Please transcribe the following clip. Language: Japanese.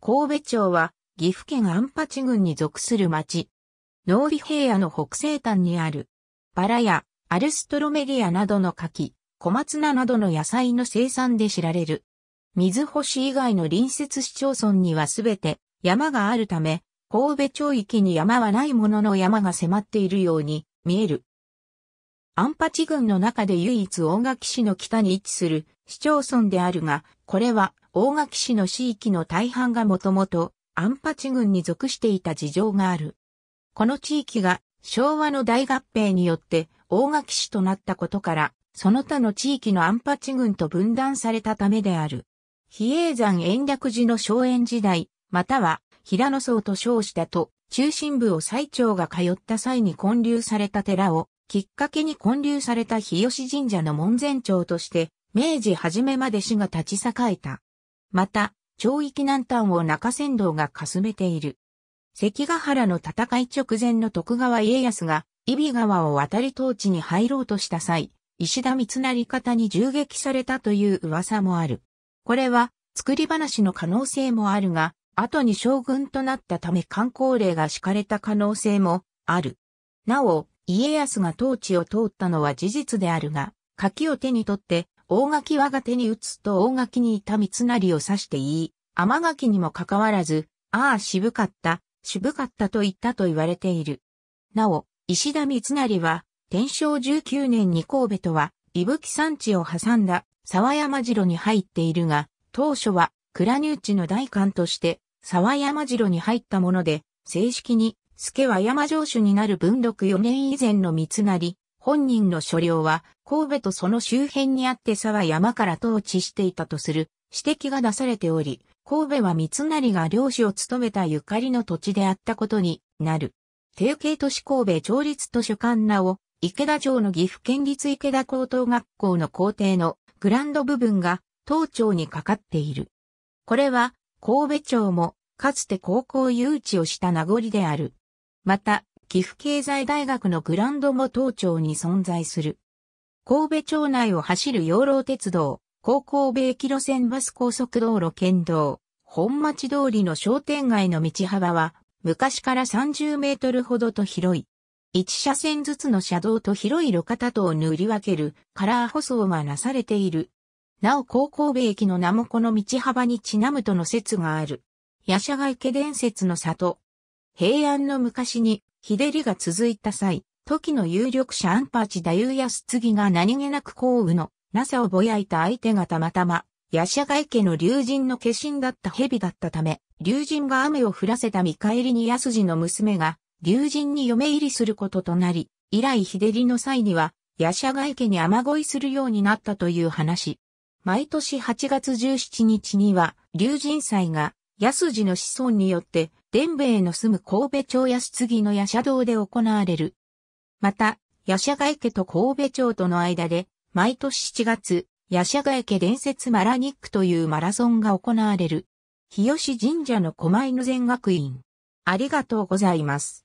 神戸町は岐阜県安八郡に属する町。農尾平野の北西端にある。バラやアルストロメリアなどの柿、小松菜などの野菜の生産で知られる。水星市以外の隣接市町村にはすべて山があるため、神戸町域に山はないものの山が迫っているように見える。安八郡の中で唯一大垣市の北に位置する市町村であるが、これは大垣市の市域の大半がもともと安八郡に属していた事情がある。この地域が昭和の大合併によって大垣市となったことから、その他の地域の安八郡と分断されたためである。比叡山延暦寺の荘園時代、または平野荘と称したと、中心部を最長が通った際に建立された寺を、きっかけに建立された日吉神社の門前町として、明治初めまで市が立ち栄えた。また、町域南端を中山道がかすめている。関ヶ原の戦い直前の徳川家康が、伊比川を渡り当地に入ろうとした際、石田三成方に銃撃されたという噂もある。これは、作り話の可能性もあるが、後に将軍となったため観光令が敷かれた可能性もある。なお、家康が当地を通ったのは事実であるが、柿を手に取って大垣我が手に打つと大垣にいた三成を指して言い、天垣にもかかわらず、ああ渋かった、渋かったと言ったと言われている。なお、石田三成は、天正19年に神戸とは、伊吹山地を挟んだ沢山城に入っているが、当初は倉入地の代官として沢山城に入ったもので、正式に助は山城主になる文禄4年以前の三成、本人の所領は神戸とその周辺にあって沢山から統治していたとする指摘が出されており、神戸は三成が領主を務めたゆかりの土地であったことになる。定型都市神戸町立図書館名を池田町の岐阜県立池田高等学校の校庭のグランド部分が当町にかかっている。これは神戸町もかつて高校誘致をした名残である。また、岐阜経済大学のグランドも東町に存在する。神戸町内を走る養老鉄道、高校米駅路線バス高速道路県道、本町通りの商店街の道幅は、昔から30メートルほどと広い。一車線ずつの車道と広い路肩とを塗り分けるカラー舗装がなされている。なお高校米駅の名もこの道幅にちなむとの説がある。夜叉ヶ池伝説の里。平安の昔に日照りが続いた際、時の有力者アンパチダユーヤスツギが何気なく降雨のなさをぼやいた相手がたまたま、ヤシャガイ家の竜神の化身だった蛇だったため、竜神が雨を降らせた見返りに安ジの娘が、竜神に嫁入りすることとなり、以来日照りの際には、ヤシャガイ家に雨乞いするようになったという話。毎年8月17日には、竜神祭が、安ジの子孫によって、伝兵衛の住む神戸町安杉の夜叉堂で行われる。また、夜叉ヶ池と神戸町との間で、毎年7月、夜叉ヶ池伝説マラニックというマラソンが行われる。日吉神社の狛犬全学院。ありがとうございます。